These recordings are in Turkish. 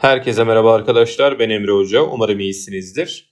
Herkese merhaba arkadaşlar. Ben Emre Hoca. Umarım iyisinizdir.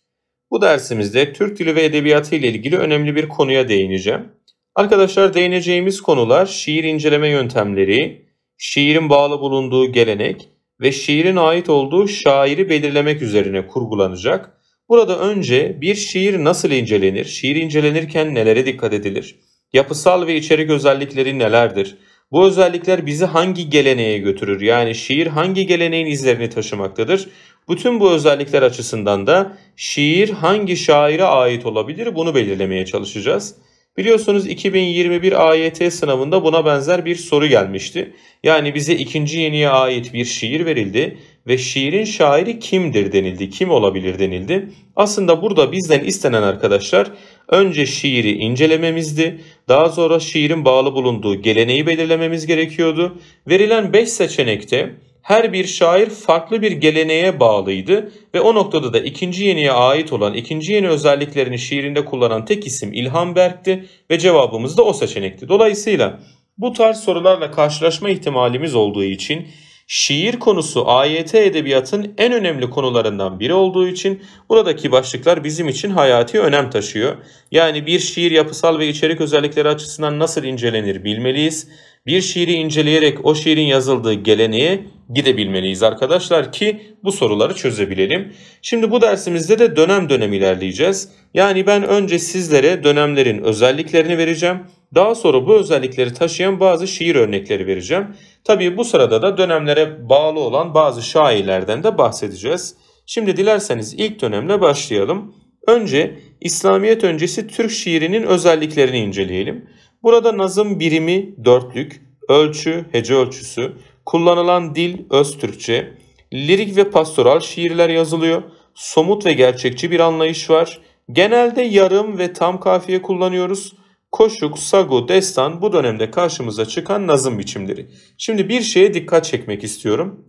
Bu dersimizde Türk Dili ve Edebiyatı ile ilgili önemli bir konuya değineceğim. Arkadaşlar değineceğimiz konular şiir inceleme yöntemleri, şiirin bağlı bulunduğu gelenek ve şiirin ait olduğu şairi belirlemek üzerine kurgulanacak. Burada önce bir şiir nasıl incelenir, şiir incelenirken nelere dikkat edilir, yapısal ve içerik özellikleri nelerdir, bu özellikler bizi hangi geleneğe götürür? Yani şiir hangi geleneğin izlerini taşımaktadır? Bütün bu özellikler açısından da şiir hangi şaire ait olabilir bunu belirlemeye çalışacağız. Biliyorsunuz 2021 AYT sınavında buna benzer bir soru gelmişti. Yani bize ikinci yeniye ait bir şiir verildi ve şiirin şairi kimdir denildi, kim olabilir denildi. Aslında burada bizden istenen arkadaşlar önce şiiri incelememizdi. Daha sonra şiirin bağlı bulunduğu geleneği belirlememiz gerekiyordu. Verilen 5 seçenekte her bir şair farklı bir geleneğe bağlıydı ve o noktada da ikinci yeniye ait olan ikinci yeni özelliklerini şiirinde kullanan tek isim İlhan Berk'ti ve cevabımız da o seçenekti. Dolayısıyla bu tarz sorularla karşılaşma ihtimalimiz olduğu için Şiir konusu AYT edebiyatın en önemli konularından biri olduğu için buradaki başlıklar bizim için hayati önem taşıyor. Yani bir şiir yapısal ve içerik özellikleri açısından nasıl incelenir bilmeliyiz bir şiiri inceleyerek o şiirin yazıldığı geleneğe gidebilmeliyiz arkadaşlar ki bu soruları çözebilelim. Şimdi bu dersimizde de dönem dönem ilerleyeceğiz. Yani ben önce sizlere dönemlerin özelliklerini vereceğim. Daha sonra bu özellikleri taşıyan bazı şiir örnekleri vereceğim. Tabii bu sırada da dönemlere bağlı olan bazı şairlerden de bahsedeceğiz. Şimdi dilerseniz ilk dönemle başlayalım. Önce İslamiyet öncesi Türk şiirinin özelliklerini inceleyelim. Burada nazım birimi dörtlük, ölçü hece ölçüsü, kullanılan dil öz Türkçe, lirik ve pastoral şiirler yazılıyor, somut ve gerçekçi bir anlayış var. Genelde yarım ve tam kafiye kullanıyoruz. Koşuk, sagu, destan bu dönemde karşımıza çıkan nazım biçimleri. Şimdi bir şeye dikkat çekmek istiyorum.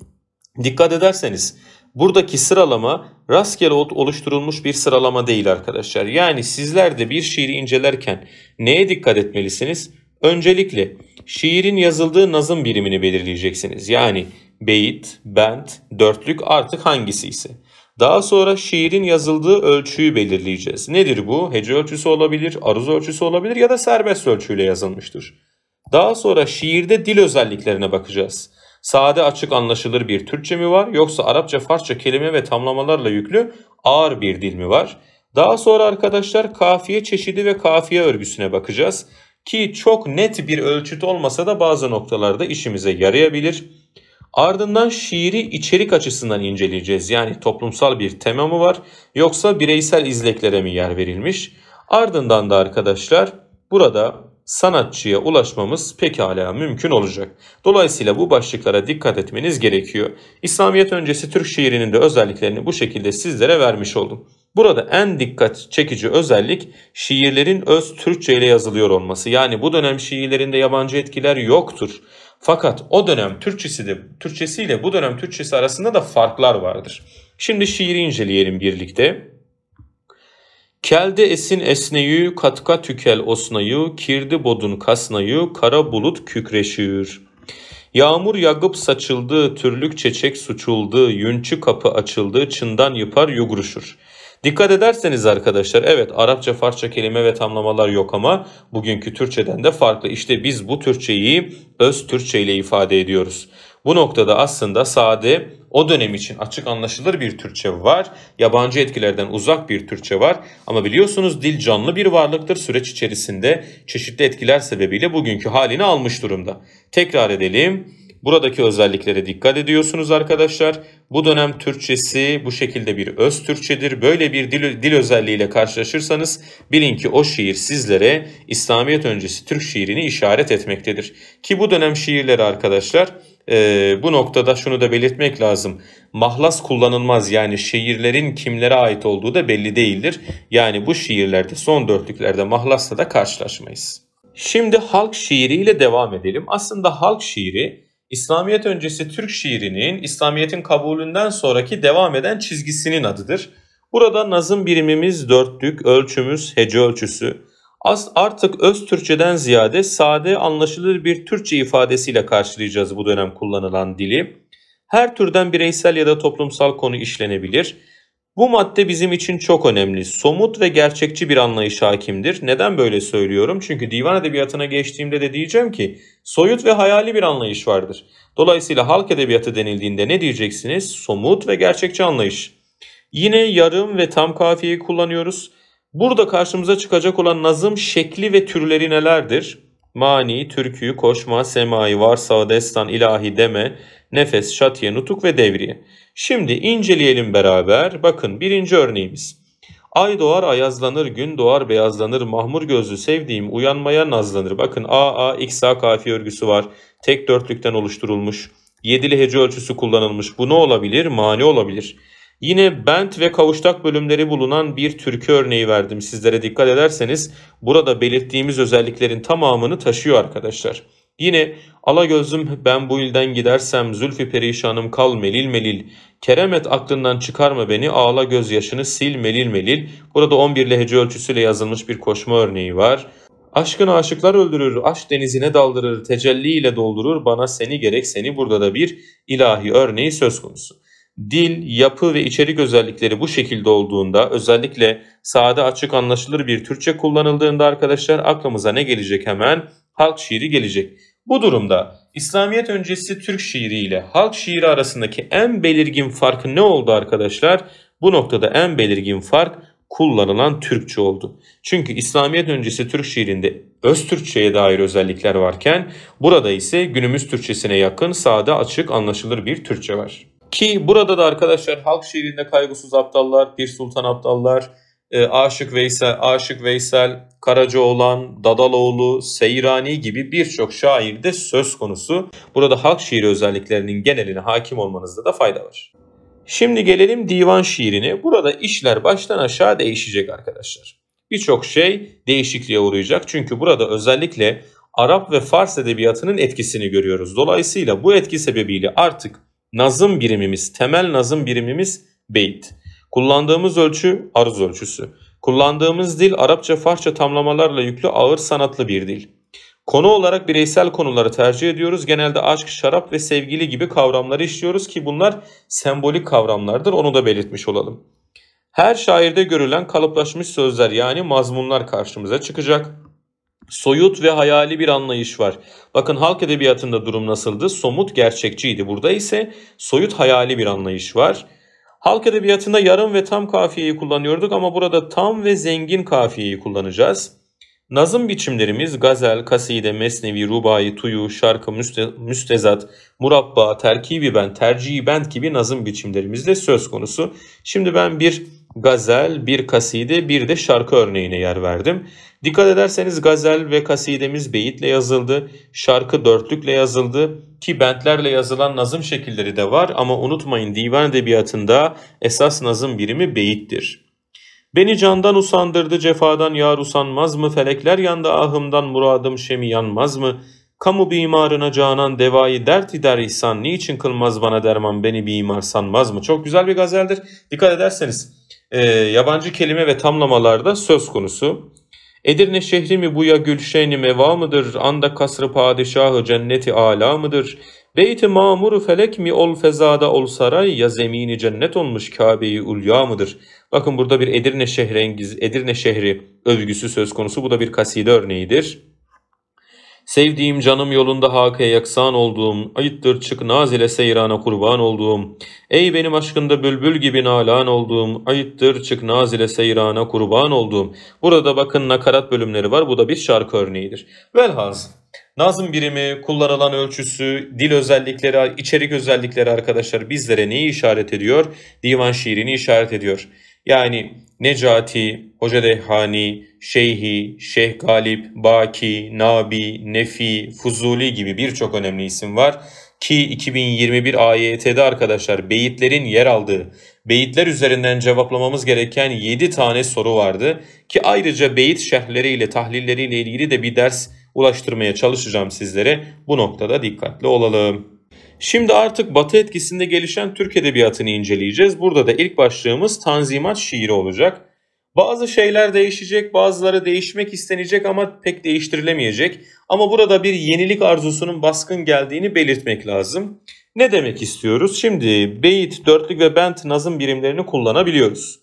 Dikkat ederseniz buradaki sıralama rastgele oluşturulmuş bir sıralama değil arkadaşlar. Yani sizler de bir şiiri incelerken neye dikkat etmelisiniz? Öncelikle şiirin yazıldığı nazım birimini belirleyeceksiniz. Yani beyit, bent, dörtlük artık hangisi ise. Daha sonra şiirin yazıldığı ölçüyü belirleyeceğiz. Nedir bu? Hece ölçüsü olabilir, aruz ölçüsü olabilir ya da serbest ölçüyle yazılmıştır. Daha sonra şiirde dil özelliklerine bakacağız sade açık anlaşılır bir Türkçe mi var yoksa Arapça Farsça kelime ve tamlamalarla yüklü ağır bir dil mi var? Daha sonra arkadaşlar kafiye çeşidi ve kafiye örgüsüne bakacağız ki çok net bir ölçüt olmasa da bazı noktalarda işimize yarayabilir. Ardından şiiri içerik açısından inceleyeceğiz. Yani toplumsal bir tema mı var yoksa bireysel izleklere mi yer verilmiş? Ardından da arkadaşlar burada sanatçıya ulaşmamız pekala mümkün olacak. Dolayısıyla bu başlıklara dikkat etmeniz gerekiyor. İslamiyet öncesi Türk şiirinin de özelliklerini bu şekilde sizlere vermiş oldum. Burada en dikkat çekici özellik şiirlerin öz Türkçe ile yazılıyor olması. Yani bu dönem şiirlerinde yabancı etkiler yoktur. Fakat o dönem Türkçesi de Türkçesi ile bu dönem Türkçesi arasında da farklar vardır. Şimdi şiiri inceleyelim birlikte. Kelde esin esneyü, katka tükel osnayı, kirdi bodun kasnayı, kara bulut kükreşiyor. Yağmur yagıp saçıldı, türlük çeçek suçuldu, yünçü kapı açıldı, çından yıpar yuguruşur. Dikkat ederseniz arkadaşlar evet Arapça farça kelime ve tamlamalar yok ama bugünkü Türkçeden de farklı. İşte biz bu Türkçeyi öz Türkçe ile ifade ediyoruz. Bu noktada aslında sade o dönem için açık anlaşılır bir Türkçe var. Yabancı etkilerden uzak bir Türkçe var. Ama biliyorsunuz dil canlı bir varlıktır. Süreç içerisinde çeşitli etkiler sebebiyle bugünkü halini almış durumda. Tekrar edelim. Buradaki özelliklere dikkat ediyorsunuz arkadaşlar. Bu dönem Türkçesi bu şekilde bir öz Türkçedir. Böyle bir dil, dil özelliğiyle karşılaşırsanız bilin ki o şiir sizlere İslamiyet öncesi Türk şiirini işaret etmektedir. Ki bu dönem şiirleri arkadaşlar e, bu noktada şunu da belirtmek lazım. Mahlas kullanılmaz yani şiirlerin kimlere ait olduğu da belli değildir. Yani bu şiirlerde son dörtlüklerde mahlasla da karşılaşmayız. Şimdi halk şiiriyle devam edelim. Aslında halk şiiri İslamiyet öncesi Türk şiirinin İslamiyet'in kabulünden sonraki devam eden çizgisinin adıdır. Burada nazım birimimiz dörtlük, ölçümüz hece ölçüsü, As artık öz Türkçeden ziyade sade anlaşılır bir Türkçe ifadesiyle karşılayacağız bu dönem kullanılan dili. Her türden bireysel ya da toplumsal konu işlenebilir. Bu madde bizim için çok önemli. Somut ve gerçekçi bir anlayış hakimdir. Neden böyle söylüyorum? Çünkü divan edebiyatına geçtiğimde de diyeceğim ki soyut ve hayali bir anlayış vardır. Dolayısıyla halk edebiyatı denildiğinde ne diyeceksiniz? Somut ve gerçekçi anlayış. Yine yarım ve tam kafiyeyi kullanıyoruz. Burada karşımıza çıkacak olan nazım şekli ve türleri nelerdir? Mani, türkü, koşma, semai, varsa, destan, ilahi, deme, nefes, şatiye, nutuk ve devriye. Şimdi inceleyelim beraber. Bakın birinci örneğimiz. Ay doğar ayazlanır, gün doğar beyazlanır, mahmur gözlü sevdiğim uyanmaya nazlanır. Bakın A, A, X, A kafiye örgüsü var. Tek dörtlükten oluşturulmuş. Yedili hece ölçüsü kullanılmış. Bu ne olabilir? Mani olabilir. Yine bent ve kavuştak bölümleri bulunan bir türkü örneği verdim sizlere dikkat ederseniz burada belirttiğimiz özelliklerin tamamını taşıyor arkadaşlar. Yine ala gözüm ben bu ilden gidersem zülfü perişanım kal melil melil. Keremet aklından çıkarma beni ağla yaşını sil melil melil. Burada 11 lehece ölçüsüyle yazılmış bir koşma örneği var. Aşkın aşıklar öldürür, aşk denizine daldırır, tecelli ile doldurur, bana seni gerek seni burada da bir ilahi örneği söz konusu. Dil, yapı ve içerik özellikleri bu şekilde olduğunda özellikle sade açık anlaşılır bir Türkçe kullanıldığında arkadaşlar aklımıza ne gelecek hemen? Halk şiiri gelecek. Bu durumda İslamiyet öncesi Türk şiiri ile halk şiiri arasındaki en belirgin fark ne oldu arkadaşlar? Bu noktada en belirgin fark kullanılan Türkçe oldu. Çünkü İslamiyet öncesi Türk şiirinde öz Türkçe'ye dair özellikler varken burada ise günümüz Türkçesine yakın sade açık anlaşılır bir Türkçe var. Ki burada da arkadaşlar halk şiirinde kaygısız aptallar, Pir Sultan aptallar, e, Aşık Veysel, Aşık Veysel, Karacaoğlan, Dadaloğlu, Seyrani gibi birçok şairde söz konusu. Burada halk şiiri özelliklerinin geneline hakim olmanızda da fayda var. Şimdi gelelim divan şiirine. Burada işler baştan aşağı değişecek arkadaşlar. Birçok şey değişikliğe uğrayacak. Çünkü burada özellikle Arap ve Fars edebiyatının etkisini görüyoruz. Dolayısıyla bu etki sebebiyle artık nazım birimimiz, temel nazım birimimiz beyit. Kullandığımız ölçü aruz ölçüsü. Kullandığımız dil Arapça Farsça tamlamalarla yüklü ağır sanatlı bir dil. Konu olarak bireysel konuları tercih ediyoruz. Genelde aşk, şarap ve sevgili gibi kavramları işliyoruz ki bunlar sembolik kavramlardır. Onu da belirtmiş olalım. Her şairde görülen kalıplaşmış sözler yani mazmunlar karşımıza çıkacak. Soyut ve hayali bir anlayış var. Bakın halk edebiyatında durum nasıldı? Somut gerçekçiydi. Burada ise soyut hayali bir anlayış var. Halk edebiyatında yarım ve tam kafiyeyi kullanıyorduk ama burada tam ve zengin kafiyeyi kullanacağız. Nazım biçimlerimiz gazel, kaside, mesnevi, rubai, tuyu, şarkı, müste, müstezat, murabba, terkibi ben, tercihi bent gibi nazım biçimlerimizde söz konusu. Şimdi ben bir gazel, bir kaside, bir de şarkı örneğine yer verdim. Dikkat ederseniz gazel ve kasidemiz beyitle yazıldı, şarkı dörtlükle yazıldı ki bentlerle yazılan nazım şekilleri de var ama unutmayın divan edebiyatında esas nazım birimi beyittir. Beni candan usandırdı cefadan yar usanmaz mı? Felekler yanda ahımdan muradım şemi yanmaz mı? Kamu bimarına canan devayı dert ider ihsan. Niçin kılmaz bana derman beni bimar sanmaz mı? Çok güzel bir gazeldir. Dikkat ederseniz e, yabancı kelime ve tamlamalarda söz konusu. Edirne şehri mi bu ya gülşeni meva mıdır? Anda kasrı padişahı cenneti ala mıdır? beyt mamuru felek mi ol fezada ol saray ya zemini cennet olmuş kabeyi ulya mıdır? Bakın burada bir Edirne şehri, Edirne şehri övgüsü söz konusu. Bu da bir kaside örneğidir. Sevdiğim canım yolunda hake yaksan olduğum, ayıttır çık naz ile seyrana kurban olduğum, ey benim aşkında bülbül gibi nalan olduğum, ayıttır çık naz ile seyrana kurban olduğum. Burada bakın nakarat bölümleri var, bu da bir şarkı örneğidir. Velhasıl Nazım birimi, kullanılan ölçüsü, dil özellikleri, içerik özellikleri arkadaşlar bizlere neyi işaret ediyor? Divan şiirini işaret ediyor. Yani Necati, Hoca Dehani, Şeyhi, Şeyh Galip, Baki, Nabi, Nefi, Fuzuli gibi birçok önemli isim var. Ki 2021 AYT'de arkadaşlar beyitlerin yer aldığı, beyitler üzerinden cevaplamamız gereken 7 tane soru vardı. Ki ayrıca beyit şerhleriyle, tahlilleriyle ilgili de bir ders ulaştırmaya çalışacağım sizlere. Bu noktada dikkatli olalım. Şimdi artık batı etkisinde gelişen Türk edebiyatını inceleyeceğiz. Burada da ilk başlığımız Tanzimat şiiri olacak. Bazı şeyler değişecek, bazıları değişmek istenecek ama pek değiştirilemeyecek. Ama burada bir yenilik arzusunun baskın geldiğini belirtmek lazım. Ne demek istiyoruz? Şimdi beyit, dörtlük ve bent nazım birimlerini kullanabiliyoruz.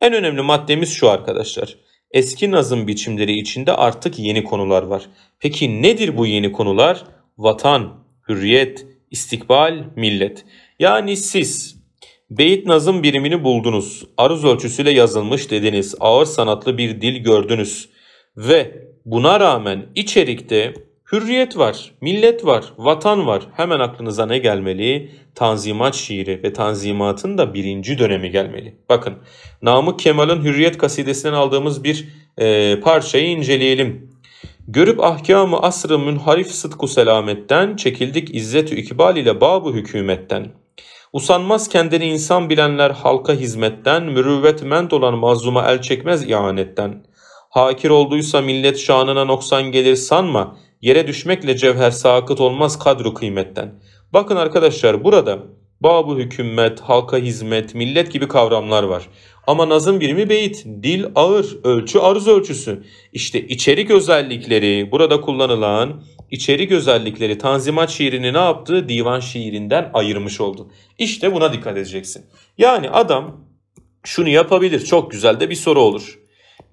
En önemli maddemiz şu arkadaşlar. Eski nazım biçimleri içinde artık yeni konular var. Peki nedir bu yeni konular? Vatan, hürriyet, istikbal millet. Yani siz beyit nazım birimini buldunuz. Aruz ölçüsüyle yazılmış dediniz. Ağır sanatlı bir dil gördünüz. Ve buna rağmen içerikte hürriyet var, millet var, vatan var. Hemen aklınıza ne gelmeli? Tanzimat şiiri ve Tanzimat'ın da birinci dönemi gelmeli. Bakın Namık Kemal'ın Hürriyet kasidesinden aldığımız bir e, parçayı inceleyelim. Görüp ahkamı asrı münharif sıdku selametten, çekildik izzet ikbal ile babu hükümetten. Usanmaz kendini insan bilenler halka hizmetten, mürüvvetment olan mazluma el çekmez ihanetten. Hakir olduysa millet şanına noksan gelir sanma, yere düşmekle cevher sakıt olmaz kadru kıymetten. Bakın arkadaşlar burada babu hükümet, halka hizmet, millet gibi kavramlar var. Ama nazım birimi beyit, dil ağır, ölçü arz ölçüsü. İşte içerik özellikleri, burada kullanılan içerik özellikleri Tanzimat şiirini ne yaptı? Divan şiirinden ayırmış oldu. İşte buna dikkat edeceksin. Yani adam şunu yapabilir. Çok güzel de bir soru olur.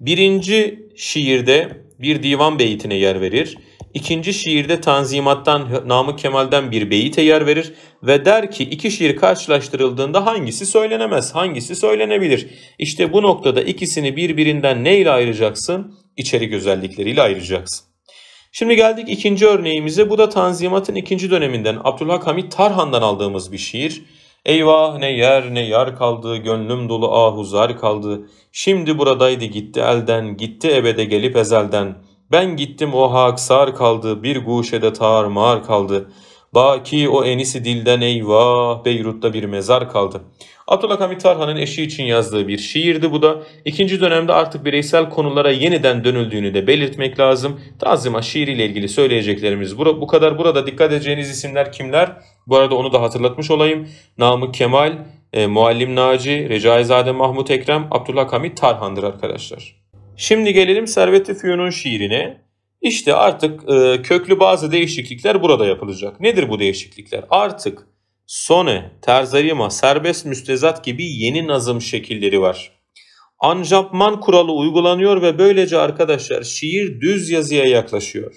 Birinci şiirde bir divan beyitine yer verir. İkinci şiirde Tanzimat'tan Namık Kemal'den bir beyite yer verir ve der ki iki şiir karşılaştırıldığında hangisi söylenemez, hangisi söylenebilir. İşte bu noktada ikisini birbirinden neyle ayıracaksın? İçerik özellikleriyle ayıracaksın. Şimdi geldik ikinci örneğimize. Bu da Tanzimat'ın ikinci döneminden Abdülhak Hamit Tarhan'dan aldığımız bir şiir. Eyvah ne yer ne yar kaldı, gönlüm dolu ahuzar kaldı. Şimdi buradaydı gitti elden, gitti ebede gelip ezelden.'' Ben gittim o hak sar kaldı, bir guşede tar mağar kaldı. Baki o enisi dilden eyvah Beyrut'ta bir mezar kaldı. Abdullah Hamit Tarhan'ın eşi için yazdığı bir şiirdi bu da. İkinci dönemde artık bireysel konulara yeniden dönüldüğünü de belirtmek lazım. Tazima şiiriyle ilgili söyleyeceklerimiz bu, bu kadar. Burada dikkat edeceğiniz isimler kimler? Bu arada onu da hatırlatmış olayım. Namık Kemal, e, Muallim Naci, Recaizade Mahmut Ekrem, Abdullah Hamit Tarhan'dır arkadaşlar. Şimdi gelelim Servet-i Fünun'un şiirine. İşte artık e, köklü bazı değişiklikler burada yapılacak. Nedir bu değişiklikler? Artık sone, terzarima, serbest müstezat gibi yeni nazım şekilleri var. Anjapman kuralı uygulanıyor ve böylece arkadaşlar şiir düz yazıya yaklaşıyor.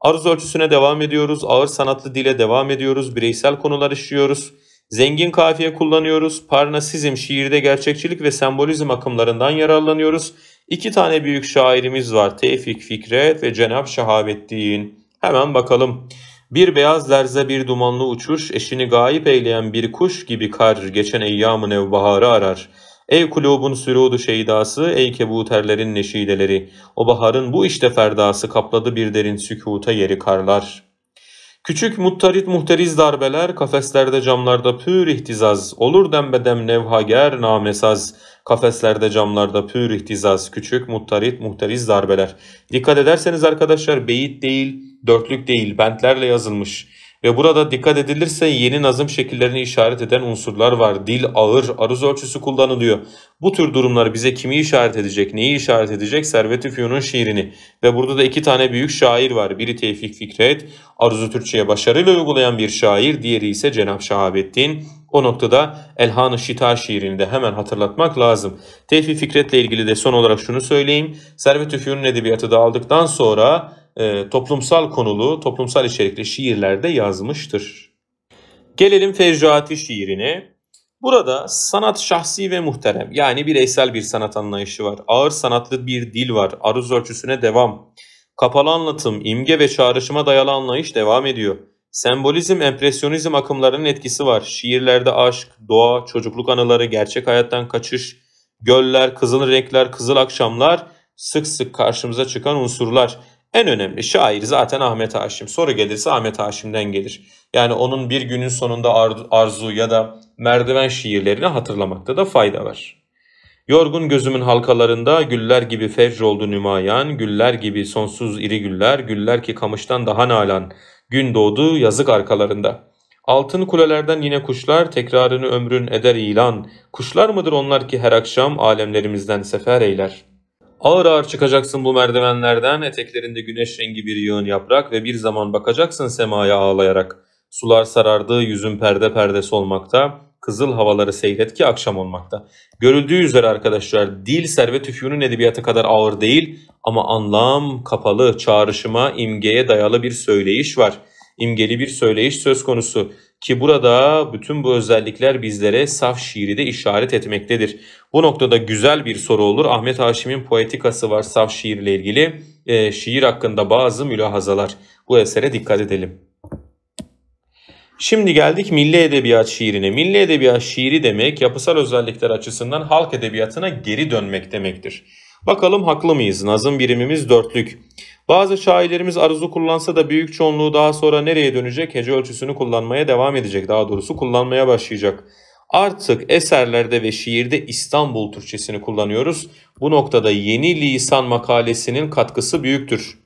Aruz ölçüsüne devam ediyoruz, ağır sanatlı dile devam ediyoruz, bireysel konular işliyoruz. Zengin kafiye kullanıyoruz, parnasizm şiirde gerçekçilik ve sembolizm akımlarından yararlanıyoruz İki tane büyük şairimiz var. Tevfik Fikret ve Cenab Şahabettin. Hemen bakalım. Bir beyaz derze bir dumanlı uçuş, eşini gayip eyleyen bir kuş gibi kar, geçen eyyamı nevbaharı arar. Ey kulubun sürudu şeydası, ey kebuterlerin neşideleri. O baharın bu işte ferdası kapladı bir derin sükuta yeri karlar.'' Küçük muttarit muhteriz darbeler, kafeslerde camlarda pür ihtizaz, olur dembedem nevhager namesaz, kafeslerde camlarda pür ihtizaz, küçük muttarit muhteriz darbeler. Dikkat ederseniz arkadaşlar beyit değil, dörtlük değil, bentlerle yazılmış. Ve burada dikkat edilirse yeni nazım şekillerini işaret eden unsurlar var. Dil, ağır, aruz ölçüsü kullanılıyor. Bu tür durumlar bize kimi işaret edecek, neyi işaret edecek? Servet-i Fiyon'un şiirini. Ve burada da iki tane büyük şair var. Biri Tevfik Fikret, Arzu Türkçe'ye başarıyla uygulayan bir şair. Diğeri ise Cenab-ı Şahabettin. O noktada Elhan-ı Şita şiirini de hemen hatırlatmak lazım. Tevfik Fikret'le ilgili de son olarak şunu söyleyeyim. Servet-i Fiyon'un edebiyatı aldıktan sonra e, toplumsal konulu, toplumsal içerikli şiirlerde yazmıştır. Gelelim Feccaati şiirine. Burada sanat şahsi ve muhterem yani bireysel bir sanat anlayışı var. Ağır sanatlı bir dil var. Aruz ölçüsüne devam. Kapalı anlatım, imge ve çağrışıma dayalı anlayış devam ediyor. Sembolizm, empresyonizm akımlarının etkisi var. Şiirlerde aşk, doğa, çocukluk anıları, gerçek hayattan kaçış, göller, kızıl renkler, kızıl akşamlar sık sık karşımıza çıkan unsurlar. En önemli şair zaten Ahmet Haşim. Soru gelirse Ahmet Haşim'den gelir. Yani onun bir günün sonunda arzu ya da merdiven şiirlerini hatırlamakta da fayda var. Yorgun gözümün halkalarında güller gibi fecr oldu nümayan, güller gibi sonsuz iri güller, güller ki kamıştan daha nalan, gün doğdu yazık arkalarında. Altın kulelerden yine kuşlar tekrarını ömrün eder ilan, kuşlar mıdır onlar ki her akşam alemlerimizden sefer eyler.'' Ağır ağır çıkacaksın bu merdivenlerden, eteklerinde güneş rengi bir yığın yaprak ve bir zaman bakacaksın semaya ağlayarak. Sular sarardığı yüzün perde perde solmakta, kızıl havaları seyret ki akşam olmakta. Görüldüğü üzere arkadaşlar dil Servet Üfü'nün edebiyatı kadar ağır değil ama anlam kapalı, çağrışıma, imgeye dayalı bir söyleyiş var. İmgeli bir söyleyiş söz konusu. Ki burada bütün bu özellikler bizlere saf şiiri de işaret etmektedir. Bu noktada güzel bir soru olur. Ahmet Haşim'in poetikası var saf şiirle ilgili. E, şiir hakkında bazı mülahazalar. Bu esere dikkat edelim. Şimdi geldik milli edebiyat şiirine. Milli edebiyat şiiri demek yapısal özellikler açısından halk edebiyatına geri dönmek demektir. Bakalım haklı mıyız? Nazım birimimiz dörtlük. Bazı şairlerimiz aruzu kullansa da büyük çoğunluğu daha sonra nereye dönecek? Hece ölçüsünü kullanmaya devam edecek. Daha doğrusu kullanmaya başlayacak. Artık eserlerde ve şiirde İstanbul Türkçesini kullanıyoruz. Bu noktada yeni lisan makalesinin katkısı büyüktür.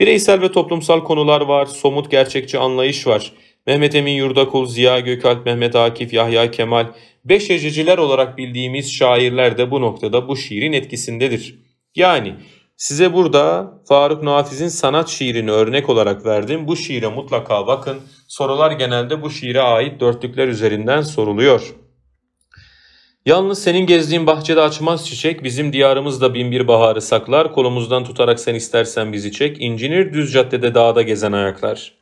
Bireysel ve toplumsal konular var, somut gerçekçi anlayış var. Mehmet Emin Yurdakul, Ziya Gökalp, Mehmet Akif, Yahya Kemal, beş hececiler olarak bildiğimiz şairler de bu noktada bu şiirin etkisindedir. Yani Size burada Faruk Nafiz'in sanat şiirini örnek olarak verdim. Bu şiire mutlaka bakın. Sorular genelde bu şiire ait dörtlükler üzerinden soruluyor. Yalnız senin gezdiğin bahçede açmaz çiçek, bizim diyarımızda bin bir baharı saklar, kolumuzdan tutarak sen istersen bizi çek, incinir düz caddede dağda gezen ayaklar.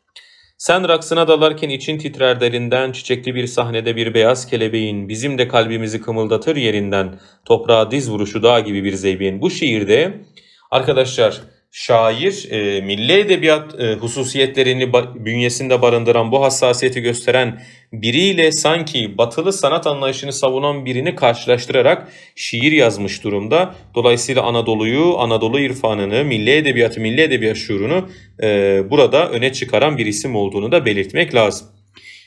Sen raksına dalarken için titrer derinden, çiçekli bir sahnede bir beyaz kelebeğin, bizim de kalbimizi kımıldatır yerinden, toprağa diz vuruşu dağ gibi bir zeybeğin. Bu şiirde Arkadaşlar şair e, milli edebiyat e, hususiyetlerini bünyesinde barındıran bu hassasiyeti gösteren biriyle sanki batılı sanat anlayışını savunan birini karşılaştırarak şiir yazmış durumda. Dolayısıyla Anadolu'yu, Anadolu irfanını, milli edebiyatı, milli edebiyat şuurunu e, burada öne çıkaran bir isim olduğunu da belirtmek lazım.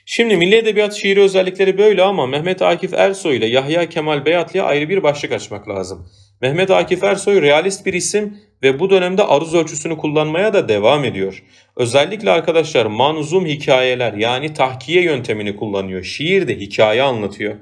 Şimdi milli edebiyat şiiri özellikleri böyle ama Mehmet Akif Ersoy ile Yahya Kemal Beyatlı'ya ayrı bir başlık açmak lazım. Mehmet Akif Ersoy realist bir isim ve bu dönemde aruz ölçüsünü kullanmaya da devam ediyor. Özellikle arkadaşlar manzum hikayeler yani tahkiye yöntemini kullanıyor. Şiir de hikaye anlatıyor.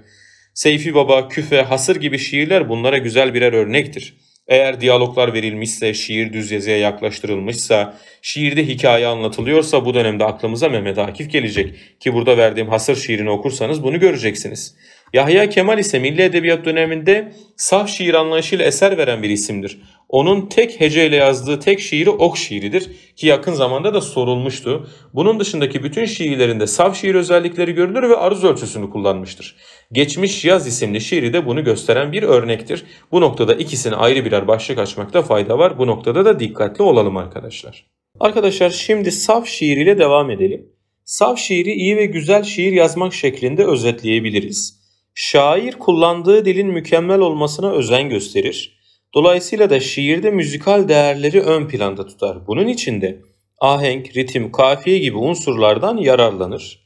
Seyfi Baba, Küfe, Hasır gibi şiirler bunlara güzel birer örnektir. Eğer diyaloglar verilmişse, şiir düz yazıya yaklaştırılmışsa, şiirde hikaye anlatılıyorsa bu dönemde aklımıza Mehmet Akif gelecek. Ki burada verdiğim hasır şiirini okursanız bunu göreceksiniz. Yahya Kemal ise milli edebiyat döneminde saf şiir anlayışıyla eser veren bir isimdir. Onun tek heceyle yazdığı tek şiiri ok şiiridir ki yakın zamanda da sorulmuştu. Bunun dışındaki bütün şiirlerinde saf şiir özellikleri görülür ve aruz ölçüsünü kullanmıştır. Geçmiş Yaz isimli şiiri de bunu gösteren bir örnektir. Bu noktada ikisini ayrı birer başlık açmakta fayda var. Bu noktada da dikkatli olalım arkadaşlar. Arkadaşlar şimdi saf şiir ile devam edelim. Saf şiiri iyi ve güzel şiir yazmak şeklinde özetleyebiliriz. Şair kullandığı dilin mükemmel olmasına özen gösterir. Dolayısıyla da şiirde müzikal değerleri ön planda tutar. Bunun için de ahenk, ritim, kafiye gibi unsurlardan yararlanır.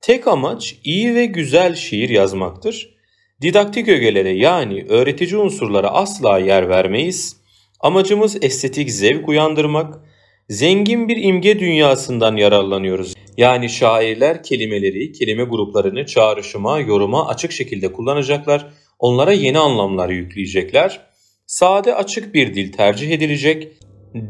Tek amaç iyi ve güzel şiir yazmaktır. Didaktik ögelere yani öğretici unsurlara asla yer vermeyiz. Amacımız estetik zevk uyandırmak, zengin bir imge dünyasından yararlanıyoruz yani şairler kelimeleri, kelime gruplarını çağrışıma, yoruma açık şekilde kullanacaklar. Onlara yeni anlamlar yükleyecekler. Sade açık bir dil tercih edilecek.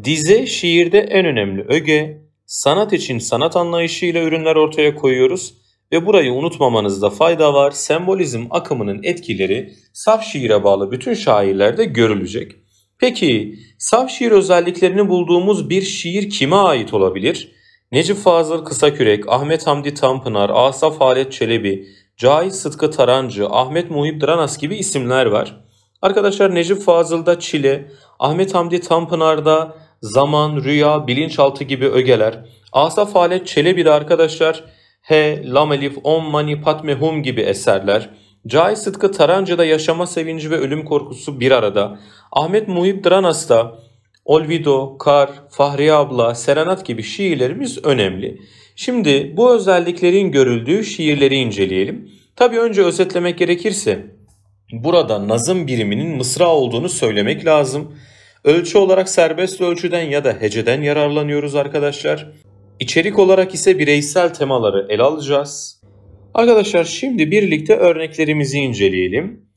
Dize şiirde en önemli öge, sanat için sanat anlayışıyla ürünler ortaya koyuyoruz ve burayı unutmamanızda fayda var. Sembolizm akımının etkileri saf şiire bağlı bütün şairlerde görülecek. Peki saf şiir özelliklerini bulduğumuz bir şiir kime ait olabilir? Necip Fazıl Kısakürek, Ahmet Hamdi Tanpınar, Asaf Halet Çelebi, Cahit Sıtkı Tarancı, Ahmet Muhib Dranas gibi isimler var. Arkadaşlar Necip Fazıl'da çile, Ahmet Hamdi Tanpınar'da zaman, rüya, bilinçaltı gibi ögeler, Asaf Halet Çelebi'de arkadaşlar He, Lam Elif, On Mani, Hum gibi eserler, Cahit Sıtkı Tarancı'da yaşama sevinci ve ölüm korkusu bir arada, Ahmet Muhib Dranas'ta Olvido, Kar, Fahriye Abla, Serenat gibi şiirlerimiz önemli. Şimdi bu özelliklerin görüldüğü şiirleri inceleyelim. Tabi önce özetlemek gerekirse burada nazım biriminin mısra olduğunu söylemek lazım. Ölçü olarak serbest ölçüden ya da heceden yararlanıyoruz arkadaşlar. İçerik olarak ise bireysel temaları ele alacağız. Arkadaşlar şimdi birlikte örneklerimizi inceleyelim.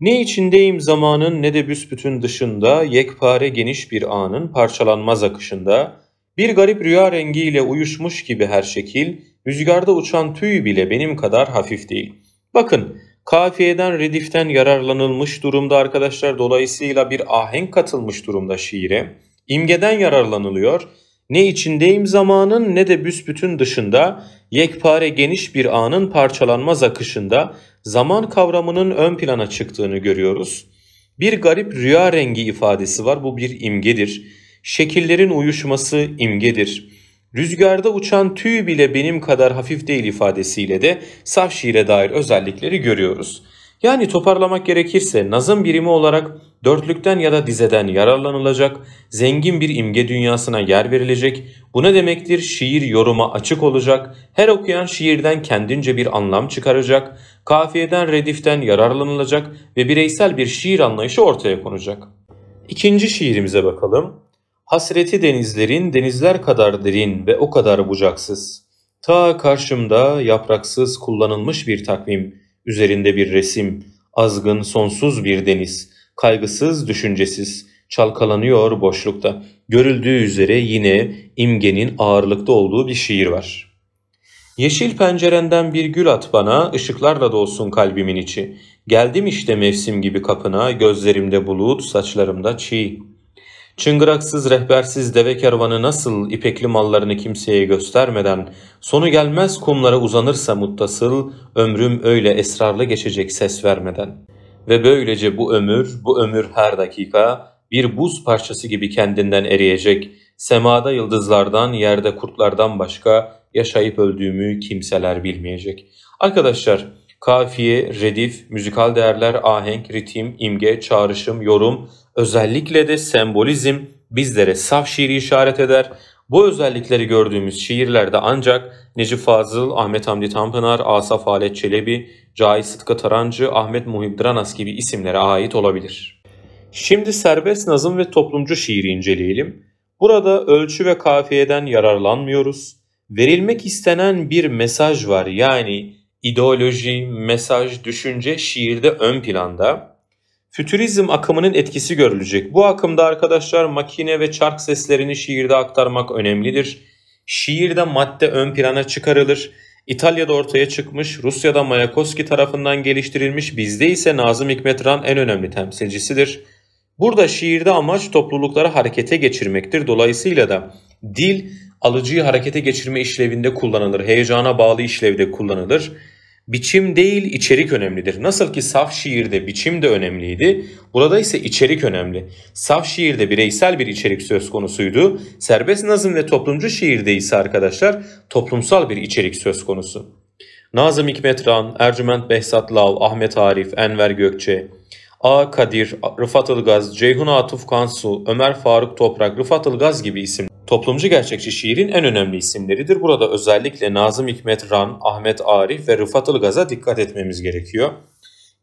Ne içindeyim zamanın ne de büsbütün dışında, yekpare geniş bir anın parçalanmaz akışında, bir garip rüya rengiyle uyuşmuş gibi her şekil, rüzgarda uçan tüy bile benim kadar hafif değil. Bakın, kafiyeden, rediften yararlanılmış durumda arkadaşlar, dolayısıyla bir ahenk katılmış durumda şiire. imgeden yararlanılıyor.'' Ne içindeyim zamanın ne de büsbütün dışında, yekpare geniş bir anın parçalanmaz akışında zaman kavramının ön plana çıktığını görüyoruz. Bir garip rüya rengi ifadesi var bu bir imgedir. Şekillerin uyuşması imgedir.'' Rüzgarda uçan tüy bile benim kadar hafif değil ifadesiyle de saf şiire dair özellikleri görüyoruz. Yani toparlamak gerekirse nazım birimi olarak dörtlükten ya da dizeden yararlanılacak, zengin bir imge dünyasına yer verilecek, bu ne demektir şiir yoruma açık olacak, her okuyan şiirden kendince bir anlam çıkaracak, kafiyeden rediften yararlanılacak ve bireysel bir şiir anlayışı ortaya konacak. İkinci şiirimize bakalım. Hasreti denizlerin denizler kadar derin ve o kadar bucaksız. Ta karşımda yapraksız kullanılmış bir takvim.'' Üzerinde bir resim, azgın sonsuz bir deniz, kaygısız düşüncesiz, çalkalanıyor boşlukta. Görüldüğü üzere yine imgenin ağırlıkta olduğu bir şiir var. Yeşil pencerenden bir gül at bana, ışıklarla dolsun kalbimin içi. Geldim işte mevsim gibi kapına, gözlerimde bulut, saçlarımda çiğ.'' Çıngıraksız rehbersiz deve kervanı nasıl ipekli mallarını kimseye göstermeden sonu gelmez kumlara uzanırsa muttasıl ömrüm öyle esrarlı geçecek ses vermeden. Ve böylece bu ömür, bu ömür her dakika bir buz parçası gibi kendinden eriyecek. Semada yıldızlardan, yerde kurtlardan başka yaşayıp öldüğümü kimseler bilmeyecek. Arkadaşlar kafiye, redif, müzikal değerler, ahenk, ritim, imge, çağrışım, yorum Özellikle de sembolizm bizlere saf şiiri işaret eder. Bu özellikleri gördüğümüz şiirlerde ancak Necip Fazıl, Ahmet Hamdi Tanpınar, Asaf Halet Çelebi, Cahit Sıtkı Tarancı, Ahmet Muhib Dranas gibi isimlere ait olabilir. Şimdi serbest nazım ve toplumcu şiiri inceleyelim. Burada ölçü ve kafiyeden yararlanmıyoruz. Verilmek istenen bir mesaj var yani ideoloji, mesaj, düşünce şiirde ön planda. Fütürizm akımının etkisi görülecek. Bu akımda arkadaşlar makine ve çark seslerini şiirde aktarmak önemlidir. Şiirde madde ön plana çıkarılır. İtalya'da ortaya çıkmış, Rusya'da Mayakovski tarafından geliştirilmiş, bizde ise Nazım Hikmet Ran en önemli temsilcisidir. Burada şiirde amaç toplulukları harekete geçirmektir. Dolayısıyla da dil alıcıyı harekete geçirme işlevinde kullanılır, heyecana bağlı işlevde kullanılır. Biçim değil içerik önemlidir. Nasıl ki saf şiirde biçim de önemliydi. Burada ise içerik önemli. Saf şiirde bireysel bir içerik söz konusuydu. Serbest nazım ve toplumcu şiirde ise arkadaşlar toplumsal bir içerik söz konusu. Nazım Hikmet Ran, Ercüment Behzat Lav, Ahmet Arif, Enver Gökçe, A. Kadir, Rıfat Ilgaz, Ceyhun Atuf Kansu, Ömer Faruk Toprak, Rıfat Ilgaz gibi isim toplumcu gerçekçi şiirin en önemli isimleridir. Burada özellikle Nazım Hikmet Ran, Ahmet Arif ve Rıfat Ilgaz'a dikkat etmemiz gerekiyor.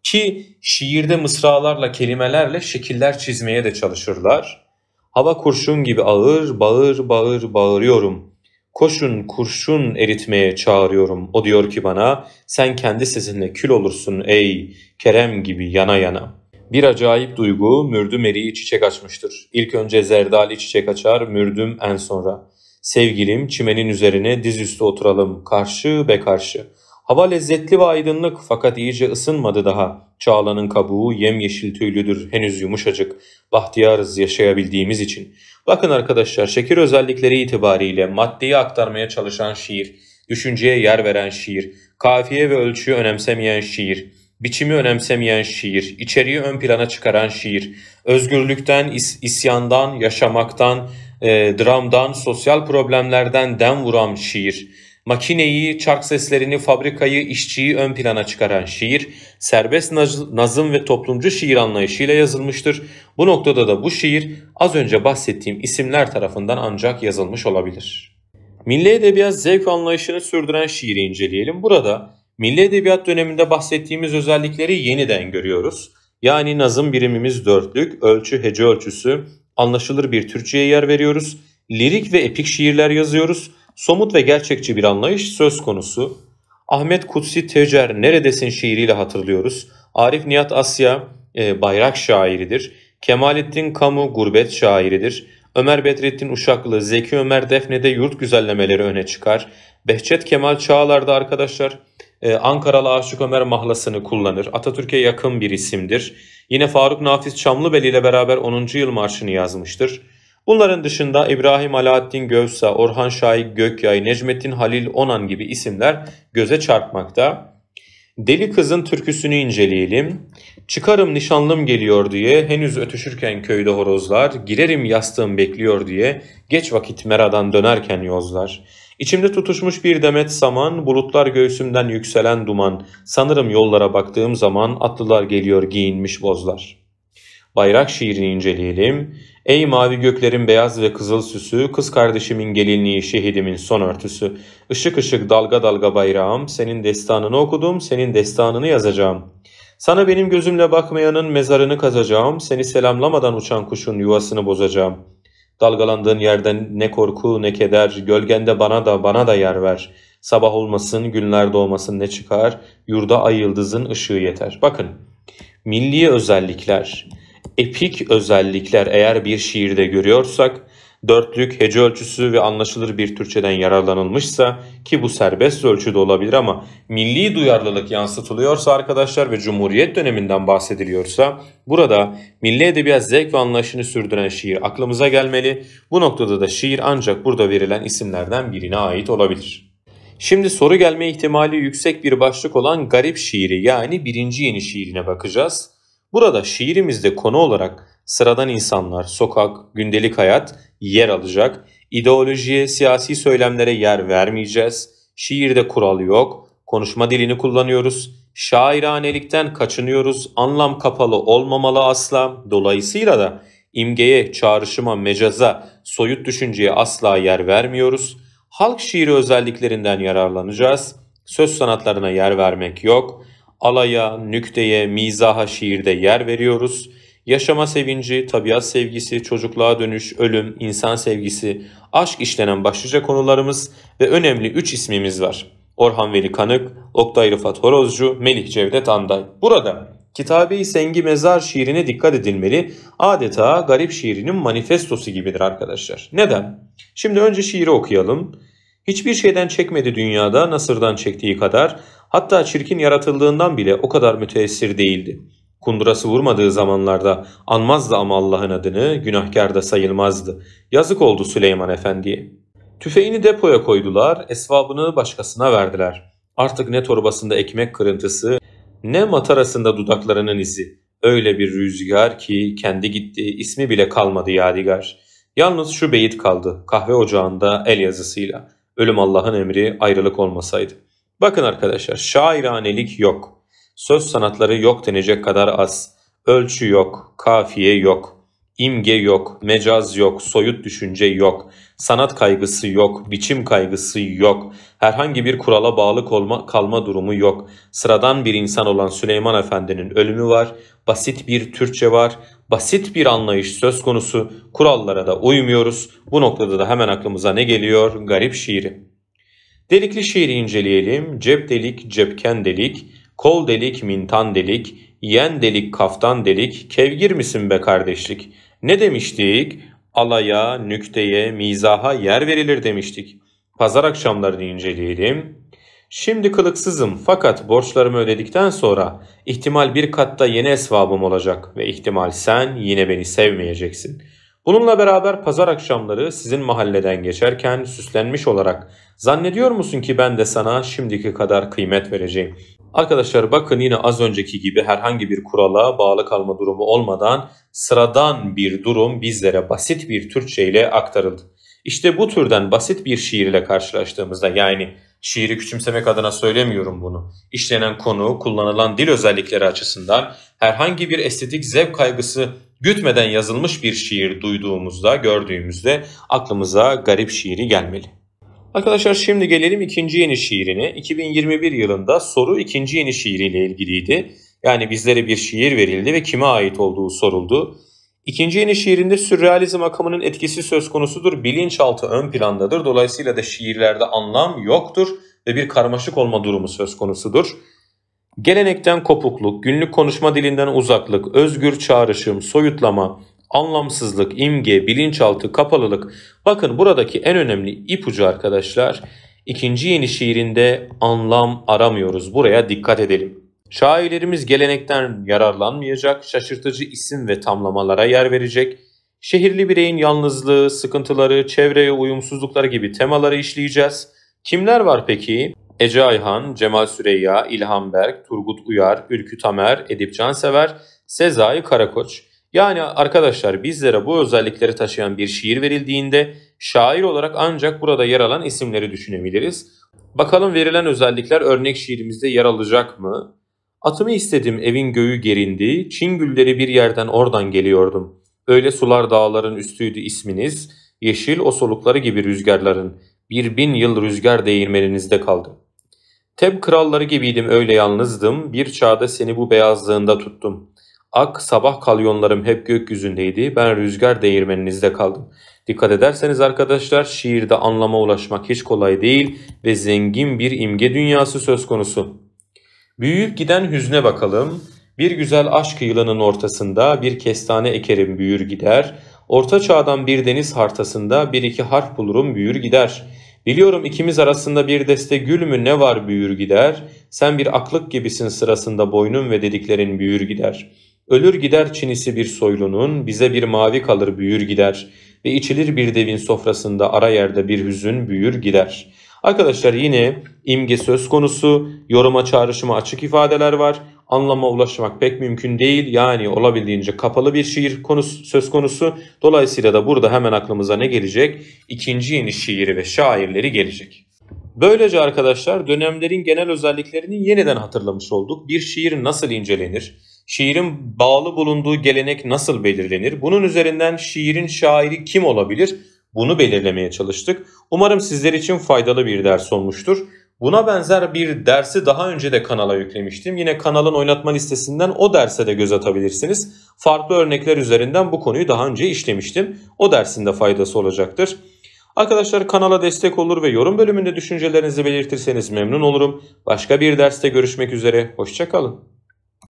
Ki şiirde mısralarla, kelimelerle şekiller çizmeye de çalışırlar. Hava kurşun gibi ağır, bağır, bağır, bağırıyorum. Koşun kurşun eritmeye çağırıyorum. O diyor ki bana sen kendi sesinle kül olursun ey Kerem gibi yana yana.'' Bir acayip duygu mürdüm eriği çiçek açmıştır. İlk önce zerdali çiçek açar, mürdüm en sonra. Sevgilim çimenin üzerine dizüstü oturalım, karşı be karşı. Hava lezzetli ve aydınlık fakat iyice ısınmadı daha. Çağlanın kabuğu yemyeşil tüylüdür, henüz yumuşacık. Bahtiyarız yaşayabildiğimiz için. Bakın arkadaşlar şekil özellikleri itibariyle maddeyi aktarmaya çalışan şiir, düşünceye yer veren şiir, kafiye ve ölçüyü önemsemeyen şiir, biçimi önemsemeyen şiir, içeriği ön plana çıkaran şiir, özgürlükten, is- isyandan, yaşamaktan, e, dramdan, sosyal problemlerden dem vuran şiir, makineyi, çark seslerini, fabrikayı, işçiyi ön plana çıkaran şiir, serbest naz- nazım ve toplumcu şiir anlayışıyla yazılmıştır. Bu noktada da bu şiir az önce bahsettiğim isimler tarafından ancak yazılmış olabilir. Milli edebiyat zevk anlayışını sürdüren şiiri inceleyelim. Burada Milli Edebiyat döneminde bahsettiğimiz özellikleri yeniden görüyoruz. Yani nazım birimimiz dörtlük, ölçü hece ölçüsü, anlaşılır bir Türkçe'ye yer veriyoruz. Lirik ve epik şiirler yazıyoruz. Somut ve gerçekçi bir anlayış söz konusu. Ahmet Kutsi Tecer Neredesin şiiriyle hatırlıyoruz. Arif Nihat Asya e, bayrak şairidir. Kemalettin Kamu gurbet şairidir. Ömer Bedrettin Uşaklı, Zeki Ömer Defne'de yurt güzellemeleri öne çıkar. Behçet Kemal Çağlar'da arkadaşlar ee, Ankaralı Aşık Ömer mahlasını kullanır. Atatürk'e yakın bir isimdir. Yine Faruk Nafiz Çamlıbeli ile beraber 10. yıl marşını yazmıştır. Bunların dışında İbrahim Alaaddin Gövsa, Orhan Şahik Gökyay, Necmettin Halil Onan gibi isimler göze çarpmakta. Deli Kız'ın türküsünü inceleyelim. Çıkarım nişanlım geliyor diye, henüz ötüşürken köyde horozlar, girerim yastığım bekliyor diye, geç vakit meradan dönerken yozlar.'' İçimde tutuşmuş bir demet saman, bulutlar göğsümden yükselen duman. Sanırım yollara baktığım zaman atlılar geliyor giyinmiş bozlar. Bayrak şiirini inceleyelim. Ey mavi göklerin beyaz ve kızıl süsü, kız kardeşimin gelinliği, şehidimin son örtüsü. Işık ışık dalga dalga bayrağım, senin destanını okudum, senin destanını yazacağım. Sana benim gözümle bakmayanın mezarını kazacağım, seni selamlamadan uçan kuşun yuvasını bozacağım.'' Dalgalandığın yerden ne korku ne keder, gölgende bana da bana da yer ver. Sabah olmasın, günler doğmasın ne çıkar, yurda ay yıldızın ışığı yeter. Bakın, milli özellikler, epik özellikler eğer bir şiirde görüyorsak, dörtlük, hece ölçüsü ve anlaşılır bir Türkçeden yararlanılmışsa ki bu serbest ölçüde olabilir ama milli duyarlılık yansıtılıyorsa arkadaşlar ve Cumhuriyet döneminden bahsediliyorsa burada milli edebiyat zevk ve anlayışını sürdüren şiir aklımıza gelmeli. Bu noktada da şiir ancak burada verilen isimlerden birine ait olabilir. Şimdi soru gelme ihtimali yüksek bir başlık olan garip şiiri yani birinci yeni şiirine bakacağız. Burada şiirimizde konu olarak sıradan insanlar, sokak, gündelik hayat yer alacak. İdeolojiye, siyasi söylemlere yer vermeyeceğiz. Şiirde kural yok. Konuşma dilini kullanıyoruz. Şairanelikten kaçınıyoruz. Anlam kapalı olmamalı asla. Dolayısıyla da imgeye, çağrışıma, mecaza, soyut düşünceye asla yer vermiyoruz. Halk şiiri özelliklerinden yararlanacağız. Söz sanatlarına yer vermek yok. Alaya, nükteye, mizaha şiirde yer veriyoruz.'' Yaşama sevinci, tabiat sevgisi, çocukluğa dönüş, ölüm, insan sevgisi, aşk işlenen başlıca konularımız ve önemli 3 ismimiz var. Orhan Veli Kanık, Oktay Rıfat Horozcu, Melih Cevdet Anday. Burada Kitabe-i Sengi Mezar şiirine dikkat edilmeli. Adeta garip şiirinin manifestosu gibidir arkadaşlar. Neden? Şimdi önce şiiri okuyalım. Hiçbir şeyden çekmedi dünyada Nasır'dan çektiği kadar hatta çirkin yaratıldığından bile o kadar müteessir değildi. Kundurası vurmadığı zamanlarda anmazdı ama Allah'ın adını, günahkar da sayılmazdı. Yazık oldu Süleyman Efendi'ye. Tüfeğini depoya koydular, esvabını başkasına verdiler. Artık ne torbasında ekmek kırıntısı, ne matarasında dudaklarının izi. Öyle bir rüzgar ki kendi gitti, ismi bile kalmadı Yadigar. Yalnız şu beyit kaldı, kahve ocağında el yazısıyla. Ölüm Allah'ın emri, ayrılık olmasaydı. Bakın arkadaşlar, şairanelik yok.'' Söz sanatları yok denecek kadar az. Ölçü yok, kafiye yok, imge yok, mecaz yok, soyut düşünce yok, sanat kaygısı yok, biçim kaygısı yok, herhangi bir kurala bağlı kalma, kalma durumu yok. Sıradan bir insan olan Süleyman Efendi'nin ölümü var, basit bir Türkçe var, basit bir anlayış söz konusu, kurallara da uymuyoruz. Bu noktada da hemen aklımıza ne geliyor? Garip şiiri. Delikli şiiri inceleyelim. Cep delik, cepken delik. Kol delik, mintan delik, yen delik, kaftan delik, kevgir misin be kardeşlik? Ne demiştik? Alaya, nükteye, mizaha yer verilir demiştik. Pazar akşamlarını inceleyelim. Şimdi kılıksızım fakat borçlarımı ödedikten sonra ihtimal bir katta yeni esvabım olacak ve ihtimal sen yine beni sevmeyeceksin. Bununla beraber pazar akşamları sizin mahalleden geçerken süslenmiş olarak zannediyor musun ki ben de sana şimdiki kadar kıymet vereceğim? Arkadaşlar bakın yine az önceki gibi herhangi bir kurala bağlı kalma durumu olmadan sıradan bir durum bizlere basit bir Türkçe ile aktarıldı. İşte bu türden basit bir şiir ile karşılaştığımızda yani şiiri küçümsemek adına söylemiyorum bunu. İşlenen konu, kullanılan dil özellikleri açısından herhangi bir estetik zevk kaygısı gütmeden yazılmış bir şiir duyduğumuzda, gördüğümüzde aklımıza garip şiiri gelmeli. Arkadaşlar şimdi gelelim ikinci yeni şiirine. 2021 yılında soru ikinci yeni şiiriyle ilgiliydi. Yani bizlere bir şiir verildi ve kime ait olduğu soruldu. İkinci yeni şiirinde sürrealizm akımının etkisi söz konusudur. Bilinçaltı ön plandadır. Dolayısıyla da şiirlerde anlam yoktur ve bir karmaşık olma durumu söz konusudur. Gelenekten kopukluk, günlük konuşma dilinden uzaklık, özgür çağrışım, soyutlama, anlamsızlık, imge, bilinçaltı, kapalılık. Bakın buradaki en önemli ipucu arkadaşlar. İkinci yeni şiirinde anlam aramıyoruz. Buraya dikkat edelim. Şairlerimiz gelenekten yararlanmayacak, şaşırtıcı isim ve tamlamalara yer verecek. Şehirli bireyin yalnızlığı, sıkıntıları, çevreye uyumsuzluklar gibi temaları işleyeceğiz. Kimler var peki? Ece Ayhan, Cemal Süreyya, İlhan Berk, Turgut Uyar, Ülkü Tamer, Edip Cansever, Sezai Karakoç. Yani arkadaşlar bizlere bu özellikleri taşıyan bir şiir verildiğinde şair olarak ancak burada yer alan isimleri düşünebiliriz. Bakalım verilen özellikler örnek şiirimizde yer alacak mı? Atımı istedim evin göğü gerindi, Çin gülleri bir yerden oradan geliyordum. Öyle sular dağların üstüydü isminiz, yeşil o solukları gibi rüzgarların, bir bin yıl rüzgar değirmeninizde kaldım. Teb kralları gibiydim öyle yalnızdım, bir çağda seni bu beyazlığında tuttum.'' Ak sabah kalyonlarım hep gökyüzündeydi. Ben rüzgar değirmeninizde kaldım. Dikkat ederseniz arkadaşlar şiirde anlama ulaşmak hiç kolay değil ve zengin bir imge dünyası söz konusu. Büyüyüp giden hüzne bakalım. Bir güzel aşk yılanın ortasında bir kestane ekerim büyür gider. Orta çağdan bir deniz hartasında bir iki harf bulurum büyür gider. Biliyorum ikimiz arasında bir deste gül mü ne var büyür gider. Sen bir aklık gibisin sırasında boynum ve dediklerin büyür gider. Ölür gider çinisi bir soylunun, bize bir mavi kalır büyür gider ve içilir bir devin sofrasında ara yerde bir hüzün büyür gider. Arkadaşlar yine imge söz konusu, yoruma çağrışıma açık ifadeler var. Anlama ulaşmak pek mümkün değil. Yani olabildiğince kapalı bir şiir konusu, söz konusu. Dolayısıyla da burada hemen aklımıza ne gelecek? İkinci yeni şiiri ve şairleri gelecek. Böylece arkadaşlar dönemlerin genel özelliklerini yeniden hatırlamış olduk. Bir şiir nasıl incelenir? şiirin bağlı bulunduğu gelenek nasıl belirlenir? Bunun üzerinden şiirin şairi kim olabilir? Bunu belirlemeye çalıştık. Umarım sizler için faydalı bir ders olmuştur. Buna benzer bir dersi daha önce de kanala yüklemiştim. Yine kanalın oynatma listesinden o derse de göz atabilirsiniz. Farklı örnekler üzerinden bu konuyu daha önce işlemiştim. O dersin de faydası olacaktır. Arkadaşlar kanala destek olur ve yorum bölümünde düşüncelerinizi belirtirseniz memnun olurum. Başka bir derste görüşmek üzere. Hoşçakalın.